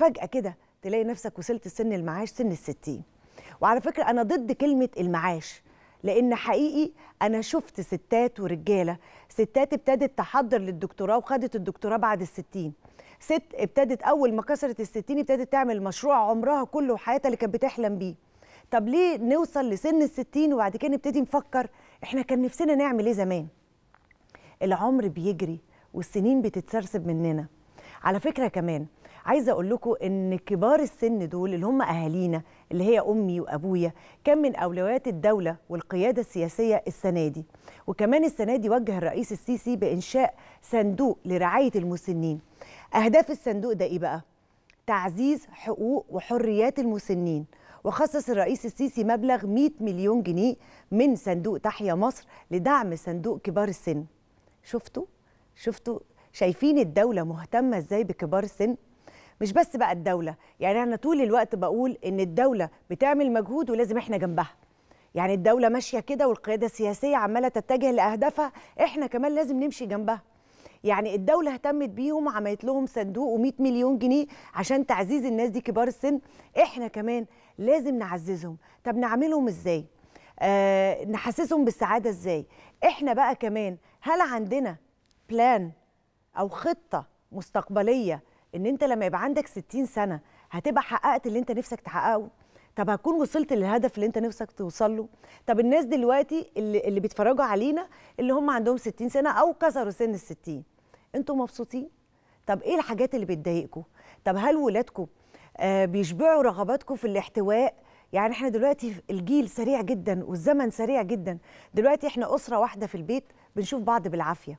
فجأة كده تلاقي نفسك وصلت سن المعاش سن الستين وعلى فكرة أنا ضد كلمة المعاش لأن حقيقي أنا شفت ستات ورجالة ستات ابتدت تحضر للدكتوراه وخدت الدكتوراه بعد الستين ست ابتدت أول ما كسرت الستين ابتدت تعمل مشروع عمرها كله وحياتها اللي كانت بتحلم بيه طب ليه نوصل لسن الستين وبعد كده نبتدي نفكر احنا كان نفسنا نعمل ايه زمان العمر بيجري والسنين بتتسرسب مننا على فكرة كمان عايزه اقول لكم ان كبار السن دول اللي هم اهالينا اللي هي امي وابويا كان من اولويات الدوله والقياده السياسيه السنه دي وكمان السنه دي وجه الرئيس السيسي بانشاء صندوق لرعايه المسنين اهداف الصندوق ده ايه بقى تعزيز حقوق وحريات المسنين وخصص الرئيس السيسي مبلغ 100 مليون جنيه من صندوق تحيا مصر لدعم صندوق كبار السن شفتوا شفتوا شايفين الدولة مهتمة ازاي بكبار السن مش بس بقى الدوله يعني انا طول الوقت بقول ان الدوله بتعمل مجهود ولازم احنا جنبها يعني الدوله ماشيه كده والقياده السياسيه عماله تتجه لاهدافها احنا كمان لازم نمشي جنبها يعني الدولة اهتمت بيهم وعملت لهم صندوق و100 مليون جنيه عشان تعزيز الناس دي كبار السن احنا كمان لازم نعززهم طب نعملهم ازاي آه نحسسهم بالسعادة ازاي احنا بقى كمان هل عندنا بلان او خطة مستقبلية ان انت لما يبقى عندك 60 سنه هتبقى حققت اللي انت نفسك تحققه طب هتكون وصلت للهدف اللي انت نفسك توصل له طب الناس دلوقتي اللي, اللي بيتفرجوا علينا اللي هم عندهم 60 سنه او كسروا سن ال 60 انتوا مبسوطين طب ايه الحاجات اللي بتضايقكم طب هل ولادكم آه بيشبعوا رغباتكم في الاحتواء يعني احنا دلوقتي الجيل سريع جدا والزمن سريع جدا دلوقتي احنا اسره واحده في البيت بنشوف بعض بالعافيه